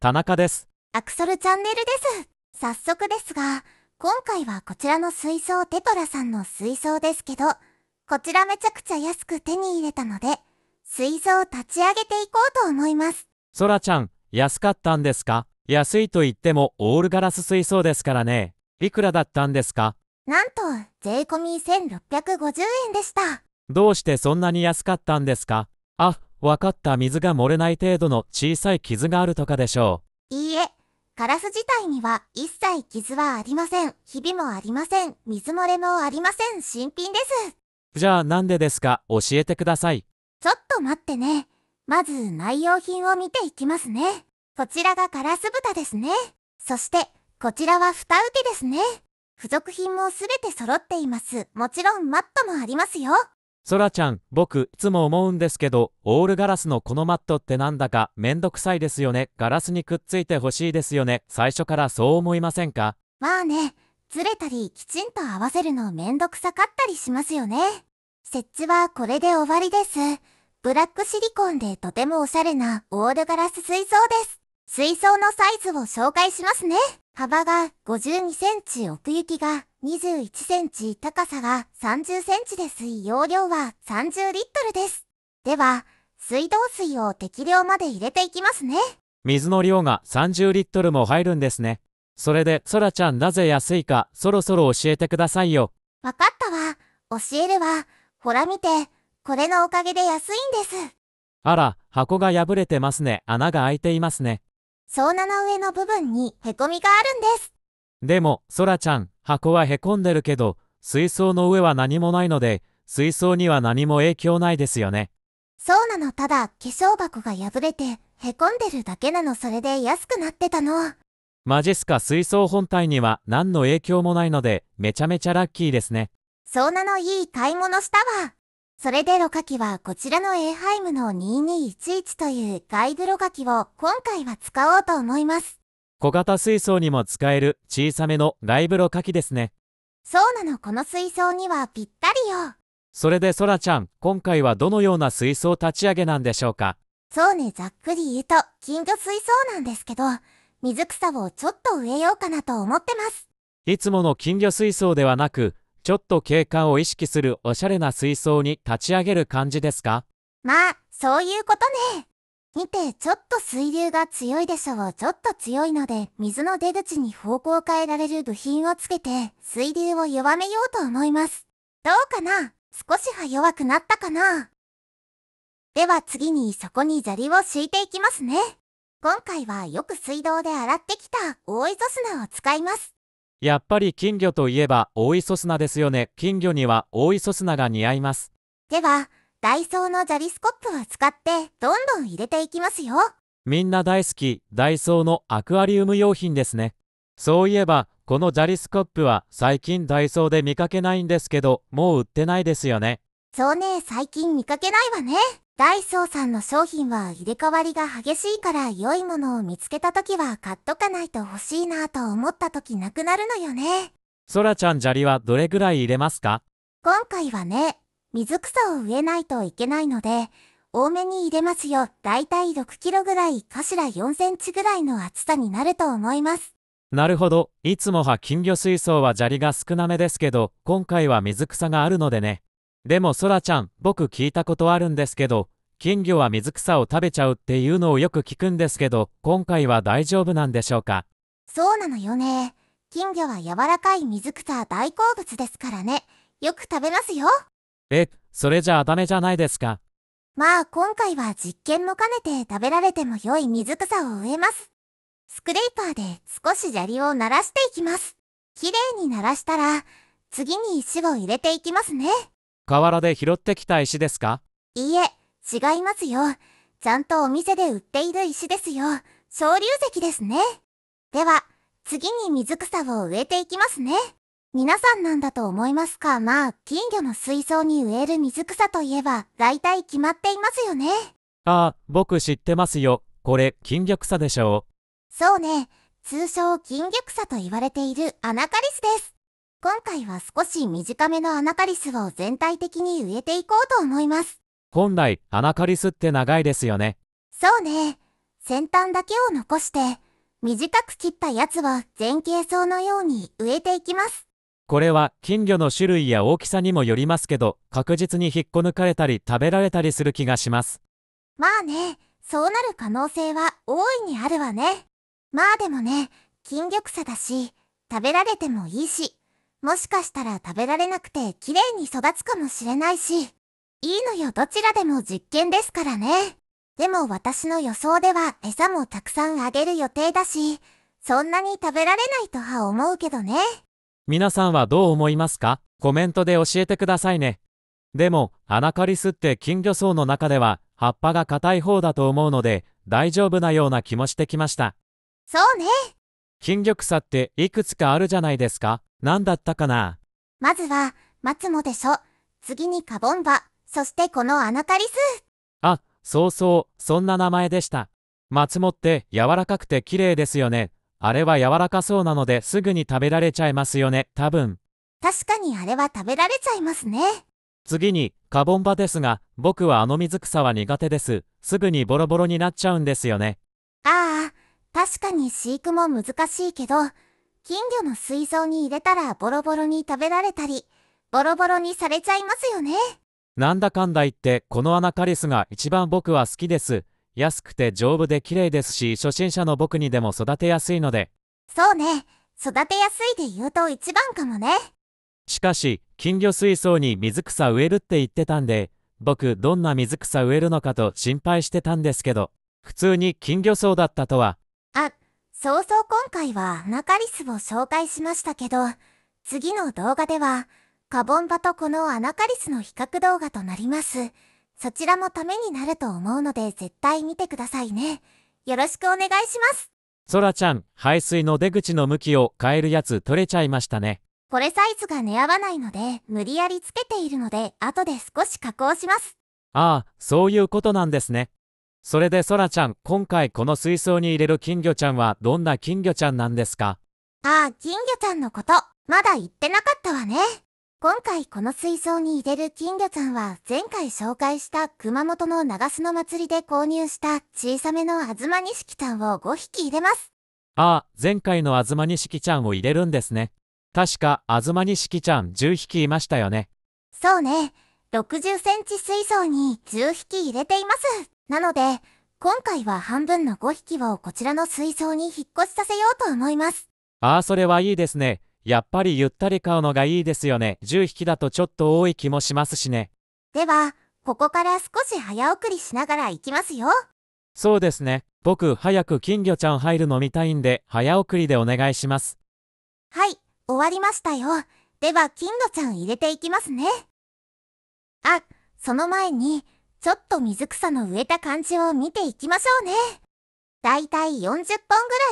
田中です。アクソルチャンネルです。早速ですが、今回はこちらの水槽テトラさんの水槽ですけど、こちらめちゃくちゃ安く手に入れたので、水槽を立ち上げていこうと思います。そらちゃん、安かったんですか安いと言ってもオールガラス水槽ですからね。いくらだったんですかなんと、税込み1650円でした。どうしてそんなに安かったんですかあ、分かった水が漏れない程度の小さい傷があるとかでしょう。いいえ、カラス自体には一切傷はありません。ひびもありません。水漏れもありません。新品です。じゃあなんでですか教えてください。ちょっと待ってね。まず内容品を見ていきますね。こちらがカラス豚ですね。そして、こちらは蓋受けですね。付属品もすべて揃っています。もちろんマットもありますよ。そらちゃん、僕、いつも思うんですけど、オールガラスのこのマットってなんだかめんどくさいですよね。ガラスにくっついてほしいですよね。最初からそう思いませんかまあね、ずれたりきちんと合わせるのめんどくさかったりしますよね。設置はこれで終わりです。ブラックシリコンでとてもおしゃれなオールガラス水槽です。水槽のサイズを紹介しますね。幅が52センチ奥行きが21センチ、高さが30センチです。容量は30リットルです。では、水道水を適量まで入れていきますね。水の量が30リットルも入るんですね。それで、そらちゃんなぜ安いか、そろそろ教えてくださいよ。わかったわ。教えるわ。ほら見て、これのおかげで安いんです。あら、箱が破れてますね。穴が開いていますね。そうなの上の部分にへこみがあるんです。でも、そらちゃん、箱はへこんでるけど、水槽の上は何もないので、水槽には何も影響ないですよね。そうなの、ただ、化粧箱が破れて、へこんでるだけなの、それで安くなってたの。マジスカ水槽本体には何の影響もないので、めちゃめちゃラッキーですね。そうなの、いい買い物したわ。それでロカキはこちらのエーハイムの2211というガイドロカキを今回は使おうと思います。小型水槽にも使える小さめのライブロカキですね。そうなの、この水槽にはぴったりよ。それでそらちゃん、今回はどのような水槽立ち上げなんでしょうかそうね、ざっくり言うと、金魚水槽なんですけど、水草をちょっと植えようかなと思ってます。いつもの金魚水槽ではなく、ちょっと景観を意識するおしゃれな水槽に立ち上げる感じですかまあ、そういうことね。にてちょっと水流が強いでしょう。ちょっと強いので、水の出口に方向を変えられる部品をつけて、水流を弱めようと思います。どうかな少しは弱くなったかなでは次にそこに砂利を敷いていきますね。今回はよく水道で洗ってきた大磯砂を使います。やっぱり金魚といえば大磯砂ですよね。金魚には大磯砂が似合います。では、ダイソーのザリスコップを使ってどんどん入れていきますよ。みんな大好き、ダイソーのアクアリウム用品ですね。そういえば、このザリスコップは最近ダイソーで見かけないんですけど、もう売ってないですよね。そうね、最近見かけないわね。ダイソーさんの商品は入れ替わりが激しいから良いものを見つけた時は買っとかないと欲しいなと思った時なくなるのよね。そらちゃん砂利はどれぐらい入れますか今回はね、水草を植えないといけないので、多めに入れますよ。だいたい6キロぐらいかしら4センチぐらいの厚さになると思います。なるほど。いつもは金魚水槽は砂利が少なめですけど、今回は水草があるのでね。でもそらちゃん、僕聞いたことあるんですけど、金魚は水草を食べちゃうっていうのをよく聞くんですけど、今回は大丈夫なんでしょうかそうなのよね。金魚は柔らかい水草大好物ですからね。よく食べますよ。え、それじゃあダメじゃないですか。まあ今回は実験も兼ねて食べられても良い水草を植えます。スクレーパーで少し砂利を鳴らしていきます。綺麗に鳴らしたら、次に石を入れていきますね。河原で拾ってきた石ですかいいえ、違いますよ。ちゃんとお店で売っている石ですよ。昇竜石ですね。では、次に水草を植えていきますね。皆さんなんだと思いますかまあ、金魚の水槽に植える水草といえば、大体決まっていますよね。ああ、僕知ってますよ。これ、金魚草でしょう。そうね。通称金魚草と言われているアナカリスです。今回は少し短めのアナカリスを全体的に植えていこうと思います。本来、アナカリスって長いですよね。そうね。先端だけを残して、短く切ったやつは前傾層のように植えていきます。これは金魚の種類や大きさにもよりますけど、確実に引っこ抜かれたり食べられたりする気がします。まあね、そうなる可能性は大いにあるわね。まあでもね、金魚草だし、食べられてもいいし、もしかしたら食べられなくて綺麗に育つかもしれないし、いいのよどちらでも実験ですからね。でも私の予想では餌もたくさんあげる予定だし、そんなに食べられないとは思うけどね。皆さんはどう思いますかコメントで教えてくださいね。でも、アナカリスって金魚草の中では葉っぱが硬い方だと思うので大丈夫なような気もしてきました。そうね。金魚草っていくつかあるじゃないですか。何だったかなまずは、松もでしょ。次にカボンバ。そしてこのアナカリス。あ、そうそう、そんな名前でした。松もって柔らかくて綺麗ですよね。あれは柔らかそうなのですぐに食べられちゃいますよね、多分。確かにあれは食べられちゃいますね。次に、カボンバですが、僕はあの水草は苦手です。すぐにボロボロになっちゃうんですよね。ああ、確かに飼育も難しいけど、金魚の水槽に入れたらボロボロに食べられたり、ボロボロにされちゃいますよね。なんだかんだ言って、このアナカリスが一番僕は好きです。安くて丈夫で綺麗ですし、初心者の僕にでも育てやすいので。そうね。育てやすいで言うと一番かもね。しかし、金魚水槽に水草植えるって言ってたんで、僕どんな水草植えるのかと心配してたんですけど、普通に金魚草だったとは。あ、そうそう今回はナカリスを紹介しましたけど、次の動画では、カボンバとこのアナカリスの比較動画となります。そちらもためになると思うので絶対見てくださいね。よろしくお願いします。そらちゃん、排水の出口の向きを変えるやつ取れちゃいましたね。これサイズが似合わないので、無理やりつけているので、後で少し加工します。ああ、そういうことなんですね。それでそらちゃん、今回この水槽に入れる金魚ちゃんはどんな金魚ちゃんなんですかああ、金魚ちゃんのこと、まだ言ってなかったわね。今回この水槽に入れる金魚ちゃんは前回紹介した熊本の長洲の祭りで購入した小さめの東錦ちゃんを5匹入れます。ああ、前回の東錦ちゃんを入れるんですね。確か東錦ちゃん10匹いましたよね。そうね。60センチ水槽に10匹入れています。なので、今回は半分の5匹をこちらの水槽に引っ越しさせようと思います。ああ、それはいいですね。やっぱりゆったり買うのがいいですよね。10匹だとちょっと多い気もしますしね。では、ここから少し早送りしながら行きますよ。そうですね。僕、早く金魚ちゃん入るの見たいんで、早送りでお願いします。はい、終わりましたよ。では、金魚ちゃん入れていきますね。あ、その前に、ちょっと水草の植えた感じを見ていきましょうね。だいたい40本ぐら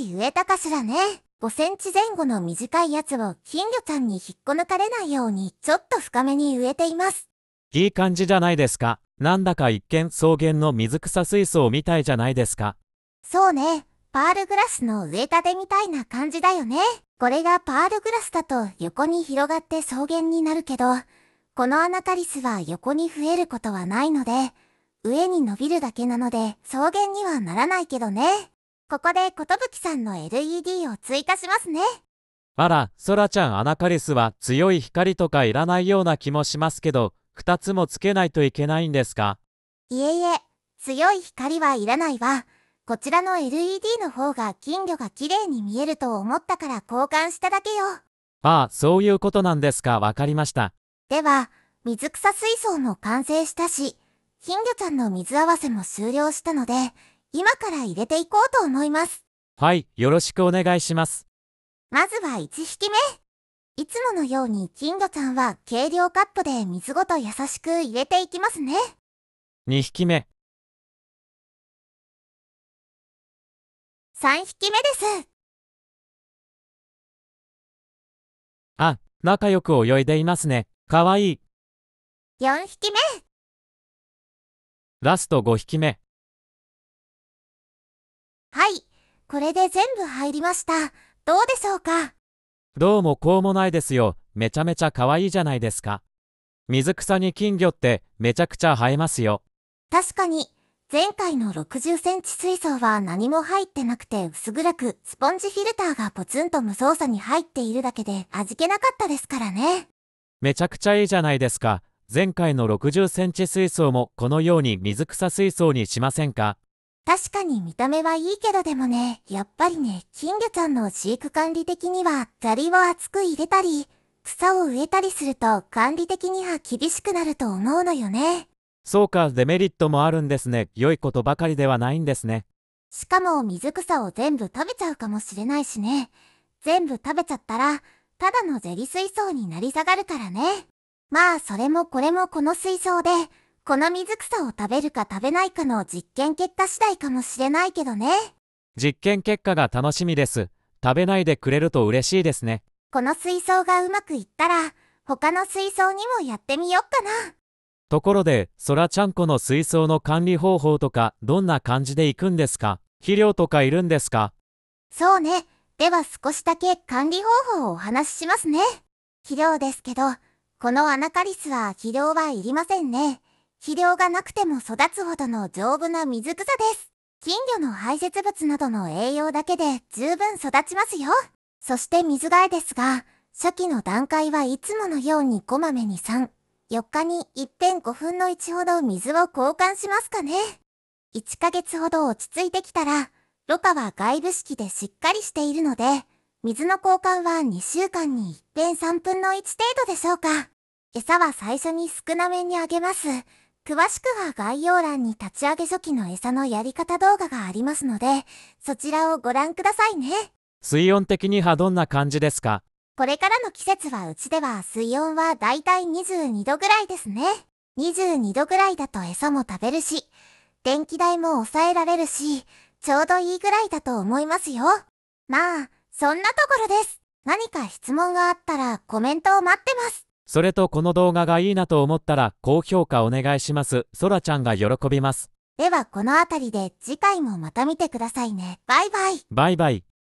い植えたかしらね。5センチ前後の短いやつを金魚ちゃんに引っこ抜かれないようにちょっと深めに植えています。いい感じじゃないですか。なんだか一見草原の水草水槽みたいじゃないですか。そうね。パールグラスの植え立てみたいな感じだよね。これがパールグラスだと横に広がって草原になるけど、このアナタリスは横に増えることはないので、上に伸びるだけなので草原にはならないけどね。ここで寿さんの LED を追加しますねあらそらちゃんアナカリスは強い光とかいらないような気もしますけど2つもつけないといけないんですかいえいえ強い光はいらないわこちらの LED の方が金魚が綺麗に見えると思ったから交換しただけよああそういうことなんですかわかりましたでは水草水槽も完成したし金魚ちゃんの水合わせも終了したので今から入れていこうと思います。はい、よろしくお願いします。まずは1匹目。いつものように金魚ちゃんは軽量カップで水ごと優しく入れていきますね。2匹目。3匹目です。あ、仲良く泳いでいますね。かわいい。4匹目。ラスト5匹目。はい、これで全部入りました。どうでしょうかどうもこうもないですよ。めちゃめちゃ可愛いじゃないですか。水草に金魚ってめちゃくちゃ生えますよ。確かに、前回の60センチ水槽は何も入ってなくて薄暗く、スポンジフィルターがポツンと無操作に入っているだけで味気なかったですからね。めちゃくちゃいいじゃないですか。前回の60センチ水槽もこのように水草水槽にしませんか確かに見た目はいいけどでもね、やっぱりね、金魚ちゃんの飼育管理的には、砂利を厚く入れたり、草を植えたりすると管理的には厳しくなると思うのよね。そうか、デメリットもあるんですね。良いことばかりではないんですね。しかも水草を全部食べちゃうかもしれないしね。全部食べちゃったら、ただのゼリ水槽になり下がるからね。まあ、それもこれもこの水槽で、この水草を食べるか食べないかの実験結果次第かもしれないけどね。実験結果が楽しみです。食べないでくれると嬉しいですね。この水槽がうまくいったら、他の水槽にもやってみよっかな。ところで、そらちゃんこの水槽の管理方法とか、どんな感じでいくんですか肥料とかいるんですかそうね。では少しだけ管理方法をお話ししますね。肥料ですけど、このアナカリスは肥料はいりませんね。肥料がなくても育つほどの丈夫な水草です。金魚の排泄物などの栄養だけで十分育ちますよ。そして水替えですが、初期の段階はいつものようにこまめに3、4日に1.5分の1ほど水を交換しますかね。1ヶ月ほど落ち着いてきたら、ろ過は外部式でしっかりしているので、水の交換は2週間に1.3分の1程度でしょうか。餌は最初に少なめにあげます。詳しくは概要欄に立ち上げ初期の餌のやり方動画がありますので、そちらをご覧くださいね。水温的にはどんな感じですかこれからの季節はうちでは水温はだいたい22度ぐらいですね。22度ぐらいだと餌も食べるし、電気代も抑えられるし、ちょうどいいぐらいだと思いますよ。まあ、そんなところです。何か質問があったらコメントを待ってます。それとこの動画がいいなと思ったら高評価お願いします。そらちゃんが喜びます。ではこの辺りで次回もまた見てくださいね。バイバイ。バイバイ。